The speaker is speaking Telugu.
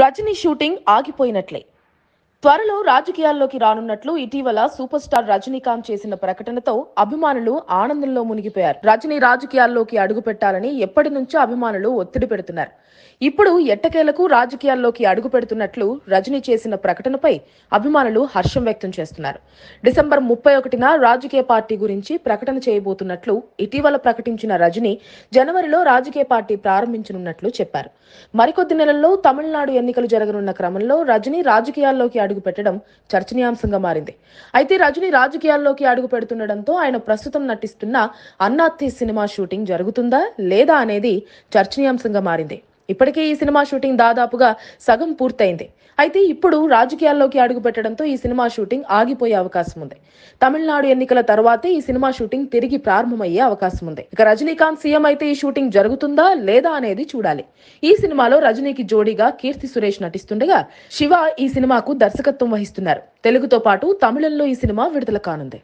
రజని షూటింగ్ ఆగిపోయినట్లే త్వరలో రాజకీయాల్లోకి రానున్నట్లు ఇటీవల సూపర్ స్టార్ రజనీకాంత్ చేసిన ప్రకటనతో అభిమానులు ఆనందంలో మునిగిపోయారు రజనీ రాజకీయాల్లోకి అడుగు పెట్టాలని ఎప్పటి నుంచో అభిమానులు ఒత్తిడి పెడుతున్నారు ఇప్పుడు ఎట్టకేలకు రాజకీయాల్లోకి అడుగు పెడుతున్నట్లు రజనీ చేసిన ప్రకటనపై అభిమానులు హర్షం వ్యక్తం చేస్తున్నారు డిసెంబర్ ముప్పై ఒకటిన రాజకీయ పార్టీ గురించి ప్రకటన చేయబోతున్నట్లు ఇటీవల ప్రకటించిన రజనీ జనవరిలో రాజకీయ పార్టీ ప్రారంభించనున్నట్లు చెప్పారు మరికొద్ది నెలల్లో తమిళనాడు ఎన్నికలు జరగనున్న క్రమంలో రజనీ రాజకీయాల్లోకి అడుగు పెట్టడం చర్చనీయాంశంగా మారింది అయితే రజని రాజకీయాల్లోకి అడుగు పెడుతుండడంతో ఆయన ప్రస్తుతం నటిస్తున్న అన్నాథి సినిమా షూటింగ్ జరుగుతుందా లేదా అనేది చర్చనీయాంశంగా మారింది ఇప్పటికే ఈ సినిమా షూటింగ్ దాదాపుగా సగం పూర్తయింది అయితే ఇప్పుడు రాజకీయాల్లోకి అడుగు పెట్టడంతో ఈ సినిమా షూటింగ్ ఆగిపోయే అవకాశం ఉంది తమిళనాడు ఎన్నికల తర్వాతే ఈ సినిమా షూటింగ్ తిరిగి ప్రారంభమయ్యే అవకాశం ఉంది ఇక రజనీకాంత్ సీఎం అయితే ఈ షూటింగ్ జరుగుతుందా లేదా అనేది చూడాలి ఈ సినిమాలో రజనీకి జోడీగా కీర్తి సురేష్ నటిస్తుండగా శివ ఈ సినిమాకు దర్శకత్వం వహిస్తున్నారు తెలుగుతో పాటు తమిళంలో ఈ సినిమా విడుదల కానుంది